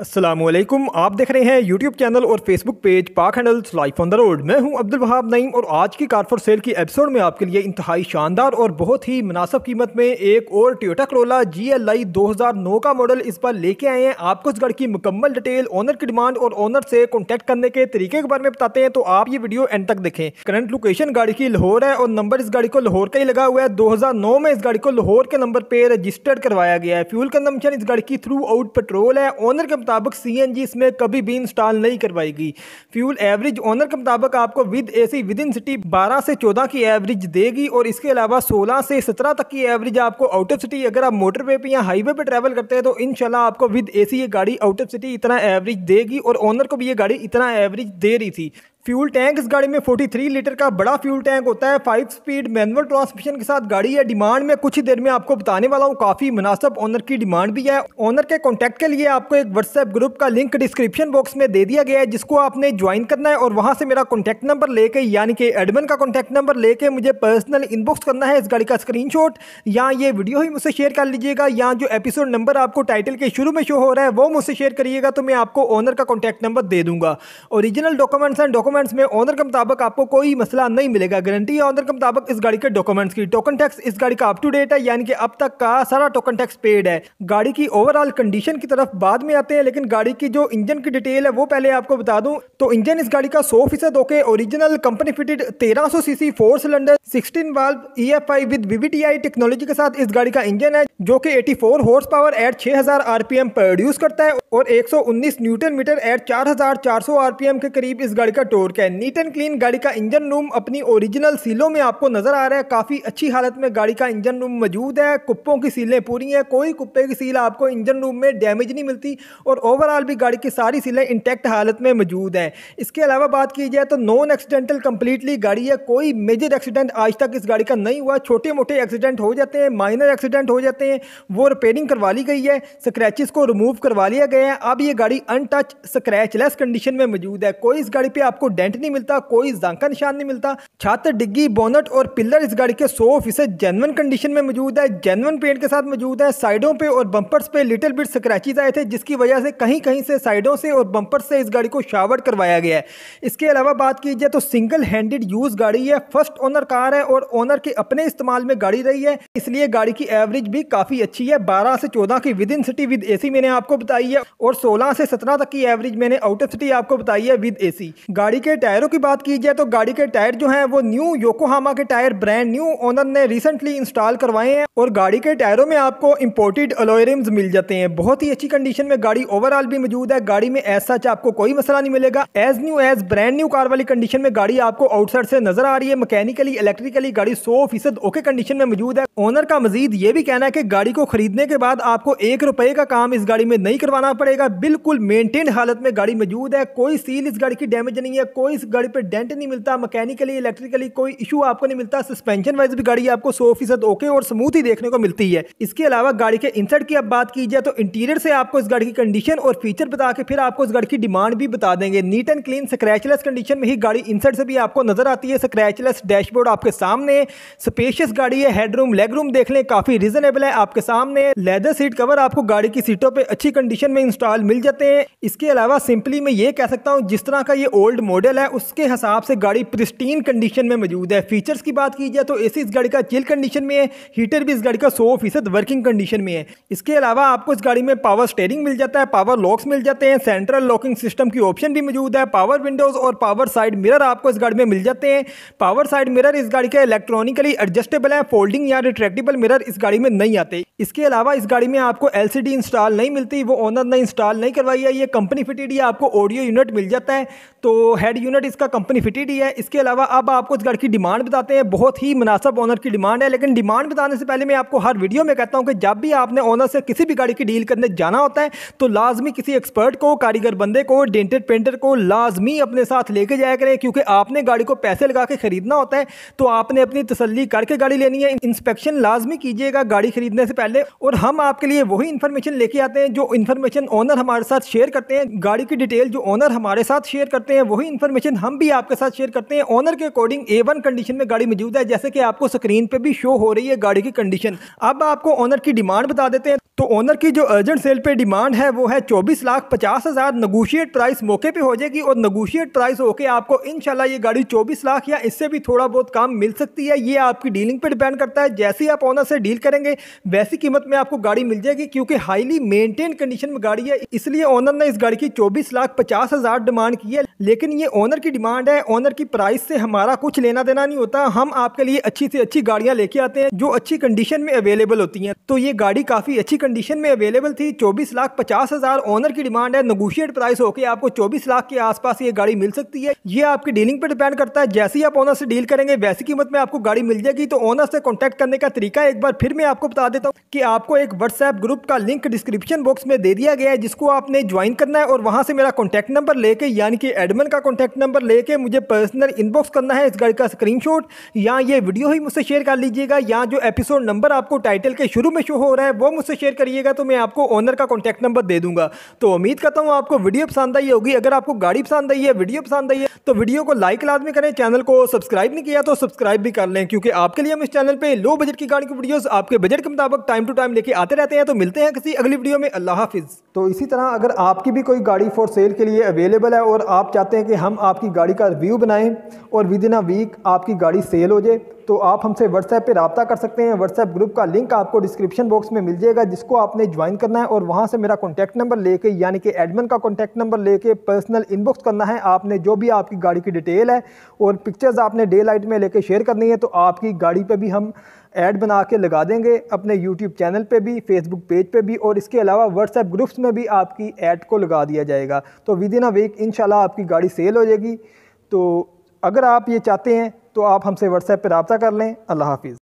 असलम आप देख रहे हैं यूट्यूब चैनल और Facebook page Pak handles life on the road मैं हूं अब्दुल वहाब नईम और आज की कार फॉर सेल की एपिसोड में आपके लिए इंतहाई शानदार और बहुत ही मुनासब कीमत में एक और टोटा करोला जी एल आई दो हज़ार नौ का मॉडल इस बार लेके आए हैं आपको इस गाड़ी की मुकम्मल डिटेल ओनर की डिमांड और ओनर से कॉन्टैक्ट करने के तरीके के बारे में बताते हैं तो आप ये वीडियो एंड तक देखें करंट लोकेशन गाड़ी की लाहौर है और नंबर इस गाड़ी को लाहौर का ही लगा हुआ है दो में इस गाड़ी को लाहौर के नंबर पर रजिस्टर्ड करवाया गया है फ्यूल कंजम्पन इस गाड़ी की थ्रू आउट पेट्रोल है ओनर कंपनी मुताबिक सीएनजी इसमें कभी भी इंस्टॉल नहीं करवाएगी फ्यूल एवरेज ओनर के मुताबिक आपको with AC within city 12 से 14 की एवरेज देगी और इसके अलावा 16 से 17 तक की एवरेज आपको आउट ऑफ सिटी अगर आप मोटरवे पर या हाईवे पर ट्रैवल करते हैं तो शाला आपको विद सी ये गाड़ी आउट ऑफ सिटी इतना एवरेज देगी और ओनर को भी ये गाड़ी इतना एवरेज दे रही थी फ्यूल टैंक इस गाड़ी में 43 लीटर का बड़ा फ्यूल टैंक होता है फाइव स्पीड मैनुअल ट्रांसमिशन के साथ गाड़ी है डिमांड में कुछ ही देर में आपको बताने वाला हूँ काफ़ी मुनासब ऑनर की डिमांड भी है ऑनर के कॉन्टैक्ट के लिए आपको एक व्हाट्सएप ग्रुप का लिंक डिस्क्रिप्शन बॉक्स में दे दिया गया है जिसको आपने ज्वाइन करना है और वहां से मेरा कॉन्टैक्ट नंबर लेके यानी कि एडमिन का कॉन्टैक्ट नंबर लेके मुझे पर्सनल इनबॉक्स करना है इस गाड़ी का स्क्रीन या ये वीडियो ही मुझसे शेयर कर लीजिएगा या जो एपिसोड नंबर आपको टाइटल के शुरू में शो हो रहा है वो मुझसे शेयर करिएगा तो मैं आपको ऑनर का कॉन्टैक्ट नंबर दे दूंगा original documents and document documents में ऑनर के मुताबिक आपको कोई मसला नहीं मिलेगा गारंटी ऑनर के मुताबिक इस गाड़ी के डॉक्यूमेंट्स की टोकन टैक्स इस गाड़ी का अप टू डेट है यानी कि अब तक का सारा टोकन टैक्स पेड है गाड़ी की ओवरऑल कंडीशन की तरफ बाद में आते हैं लेकिन गाड़ी की जो इंजन की डिटेल है वो पहले आपको बता दूं तो इंजन इस गाड़ी का सौ फीसद ओके ओरिजिनल कंपनी फिटेड सौ CC four cylinder sixteen valve I with VVTI technology के साथ इस गाड़ी का इंजन है जो कि four horse power at P RPM produce करता है और उन्नीस न्यूटन मीटर एट 4400 आरपीएम के करीब इस गाड़ी का टोर फ्लोर है नीट एंड क्लीन गाड़ी का इंजन रूम अपनी ओरिजिनल सीलों में आपको नजर आ रहा है काफ़ी अच्छी हालत में गाड़ी का इंजन रूम मौजूद है कुप्पों की सीलें पूरी हैं कोई कुप्पे की सील आपको इंजन रूम में डैमेज नहीं मिलती और ओवरऑल भी गाड़ी की सारी सीलें इंटैक्ट हालत में मौजूद हैं इसके अलावा बात की जाए तो नॉन एक्सीडेंटल कंप्लीटली गाड़ी है कोई मेजर एक्सीडेंट आज तक इस गाड़ी का नहीं हुआ छोटे मोटे एक्सीडेंट हो जाते हैं माइनर एक्सीडेंट हो जाते हैं वो रिपेयरिंग करवा ली गई है स्क्रैचेस को रिमूव करवा लिया गया है अब ये गाड़ी अनटच स्क्रैचलेस कंडीशन में मौजूद है कोई इस गाड़ी पे आपको डेंट नहीं मिलता कोई जांका निशान नहीं मिलता छत डिग्गी बोनट और पिलर इस गाड़ी के सौ फीसद जेनवन कंडीशन में मौजूद है जेनवन पेंट के साथ मौजूद है साइडों पे और बम्पर्स पे लिटिल बिट स्क्रैचेज आए थे जिसकी वजह से कहीं कहीं से साइडों से और बंपर से इस गाड़ी को शावर करवाया गया है इसके अलावा बात की जाए तो सिंगल हैंडेड यूज़ गाड़ी है फर्स्ट ओनर कार है और ओनर के अपने इस्तेमाल में गाड़ी रही है इसलिए गाड़ी की एवरेज भी काफ़ी अच्छी है बारह से चौदह की within city with a मैंने आपको बताई है और सोलह से सत्रह तक की एवरेज मैंने आउट ऑफ सिटी आपको बताई है विद एसी गाड़ी गाड़ी के टायरों की बात की जाए तो गाड़ी के टायर जो हैं वो न्यू योकोहामा के टायर ब्रांड न्यू ओनर ने रिसेंटली इंस्टॉल करवाए हैं और गाड़ी के टायरों में आपको इंपोर्टेड अलोयरिम्स मिल जाते हैं बहुत ही अच्छी कंडीशन में गाड़ी ओवरऑल भी मौजूद है गाड़ी में एज सच आपको कोई मसला नहीं मिलेगा as new as brand new car वाली कंडीशन में गाड़ी आपको आउटसाइड से नजर आ रही है मैकेनिकली इलेक्ट्रिकली गाड़ी सौ फीसद ओके कंडीशन में मौजूद है ओनर का मजीद ये भी कहना है कि गाड़ी को खरीदने के बाद आपको एक रुपए का काम इस गाड़ी में नहीं करवाना पड़ेगा बिल्कुल मेंटेन हालत में गाड़ी मौजूद है कोई सील इस गाड़ी की डैमेज नहीं है है कोई इस गाड़ी पे डेंट नहीं मिलता मैकेनिकली इलेक्ट्रिकली कोई इशू आपको नहीं मिलता सस्पेंशन वाइज भी गाड़ी आपको सौ फीसद ओके और स्मूथ ही देखने को मिलती है इसके अलावा गाड़ी के इंसर्ट की अब बात की जाए तो इंटीरियर से आपको इस गाड़ी की कंडीशन और फीचर बता के फिर आपको इस गाड़ी की डिमांड भी बता देंगे neat and clean scratchless condition में ही गाड़ी इंसर्ट से भी आपको नजर आती है स्क्रैचलेस डैशबोर्ड आपके सामने स्पेशियस गाड़ी है हेडरूम लेग रूम देख लें काफी रीजनेबल है आपके सामने लेदर सीट कवर आपको गाड़ी की सीटों पर अच्छी कंडीशन में इंस्टॉल मिल जाते हैं इसके अलावा सिंपली मैं ये कह सकता हूँ जिस तरह का ये ओल्ड मॉडल है उसके हिसाब से गाड़ी प्रिस्टीन कंडीशन में मौजूद है फीचर्स की बात की जाए तो ए इस गाड़ी का चिल कंडीशन में है हीटर भी इस गाड़ी का सौ फीसद वर्किंग कंडीशन में है इसके अलावा आपको इस गाड़ी में पावर स्टेयरिंग मिल जाता है पावर लॉक्स मिल जाते हैं सेंट्रल लॉकिंग सिस्टम की ऑप्शन भी मौजूद है पावर विंडोज़ और पावर साइड मिरर आपको इस गाड़ी में मिल जाते हैं पावर साइड मिरर इस गाड़ी का इलेक्ट्रॉनिकली एडजस्टेबल है फोल्डिंग या रिट्रेक्टेबल मिरर इस गाड़ी में नहीं आते इसके अलावा इस गाड़ी में आपको एल इंस्टॉल नहीं मिलती वो ओनर ने इंस्टॉल नहीं करवाई है ये कंपनी फिटेड या आपको ऑडियो यूनिट मिल जाता है तो हेड यूनिट इसका कंपनी फिटेड ही है इसके अलावा अब आपको इस गाड़ी की डिमांड बताते हैं बहुत ही मुनासब ऑनर की डिमांड है लेकिन डिमांड बताने से पहले मैं आपको हर वीडियो में कहता हूँ कि जब भी आपने ऑनर से किसी भी गाड़ी की डील करने जाना होता है तो लाजमी किसी एक्सपर्ट को कारीगर बंदे को डेंटेड पेंटर को लाजमी अपने साथ लेके जाया करें क्योंकि आपने गाड़ी को पैसे लगा के ख़रीदना होता है तो आपने अपनी तसली करके गाड़ी लेनी है इंस्पेक्शन लाजमी कीजिएगा गाड़ी खरीदने से पहले और हम आपके लिए वही इन्फॉर्मेशन लेके आते हैं जो इन्फॉर्मेशन ओनर हमारे साथ शेयर करते हैं गाड़ी की डिटेल जो ओनर हमारे साथ शेयर करते हैं वही इन्फॉर्मेशन हम भी आपके साथ शेयर करते हैं ओनर के अकॉर्डिंग ए वन कंडीशन में गाड़ी मौजूद है जैसे कि आपको स्क्रीन पर भी शो हो रही है गाड़ी की कंडीशन अब आपको ओनर की डिमांड बता देते हैं तो ओनर की जो अर्जेंट सेल पे डिमांड है वो है चौबीस लाख पचास हज़ार नगोशिएट प्राइस मौके पे हो जाएगी और नगोशिएट प्राइस होके आपको इनशाला ये गाड़ी चौबीस लाख या इससे भी थोड़ा बहुत काम मिल सकती है ये आपकी डीलिंग पे डिपेंड करता है जैसे ही आप ओनर से डील करेंगे वैसी कीमत में आपको गाड़ी मिल जाएगी क्योंकि हाईली मेनटेन कंडीशन में गाड़ी है इसलिए ओनर ने इस गाड़ी की चौबीस लाख पचास हज़ार डिमांड की है लेकिन ये ओनर की डिमांड है ओनर की प्राइस से हमारा कुछ लेना देना नहीं होता हम आपके लिए अच्छी से अच्छी गाड़ियाँ लेके आते हैं जो अच्छी कंडीशन में अवेलेबल होती हैं तो ये गाड़ी काफ़ी अच्छी कंडीशन में अवेलेबल थी चौबीस लाख पचास हज़ार ओनर की डिमांड है नगोशिएट प्राइस होकर आपको चौबीस लाख के आसपास ये गाड़ी मिल सकती है ये आपकी डीलिंग पर डिपेंड करता है जैसे ही आप ओनर से डील करेंगे वैसी कीमत में आपको गाड़ी मिल जाएगी तो ओनर से कॉन्टैक्ट करने का तरीका एक बार फिर मैं आपको बता देता हूँ कि आपको एक व्हाट्सएप ग्रुप का लिंक डिस्क्रिप्शन बॉक्स में दे दिया गया है जिसको आपने ज्वाइन करना है और वहाँ से मेरा कॉन्टैक्ट नंबर लेके यानी कि एडमन का कॉन्टैक्ट नंबर लेके मुझे पर्सनल इनबॉक्स करना है इस गाड़ी का स्क्रीन शॉट या ये वीडियो ही मुझसे शेयर कर लीजिएगा या जो एपिसोड नंबर आपको टाइटल के शुरू में शो हो रहा है वो मुझसे शेयर करिएगा तो मैं आपको ओनर का कॉन्टैक्ट नंबर दे दूंगा तो उम्मीद करता हूँ आपको वीडियो पसंद आई होगी अगर आपको गाड़ी पसंद आई है वीडियो पसंद आई है तो वीडियो को लाइक लाजमी करें चैनल को सब्सक्राइब नहीं किया तो सब्सक्राइब भी कर लें क्योंकि आपके लिए हम इस चैनल पर लो बजट की गाड़ी की वीडियोज़ आपके बजट के मुताबिक टाइम टू टाइम लेके आते रहते हैं तो मिलते हैं किसी अगली वीडियो में अल्लाह हाफिज़ तो इसी तरह अगर आपकी भी कोई गाड़ी फॉर सेल के लिए अवेलेबल है और आप चाहते हैं कि हम आपकी गाड़ी का रिव्यू बनाएं और विद इन अ वीक आपकी गाड़ी सेल हो जाए तो आप हमसे व्हाट्सएप पे रबता कर सकते हैं व्हाट्सएप ग्रुप का लिंक आपको डिस्क्रिप्शन बॉक्स में मिल जाएगा जिसको आपने ज्वाइन करना है और वहाँ से मेरा कॉन्टैक्ट नंबर लेके यानी कि एडमिन का कॉन्टैक्ट नंबर लेके पर्सनल इनबॉक्स करना है आपने जो भी आपकी गाड़ी की डिटेल है और पिक्चर्स आपने डे लाइट में लेके शेयर करनी है तो आपकी गाड़ी पर भी हम ऐड बना के लगा देंगे अपने यूट्यूब चैनल पे भी फेसबुक पेज पे भी और इसके अलावा व्हाट्सएप ग्रुप्स में भी आपकी ऐड को लगा दिया जाएगा तो विद इन अ वीक इन आपकी गाड़ी सेल हो जाएगी तो अगर आप ये चाहते हैं तो आप हमसे व्हाट्सएप पर रबता कर लें अल्लाह हाफिज़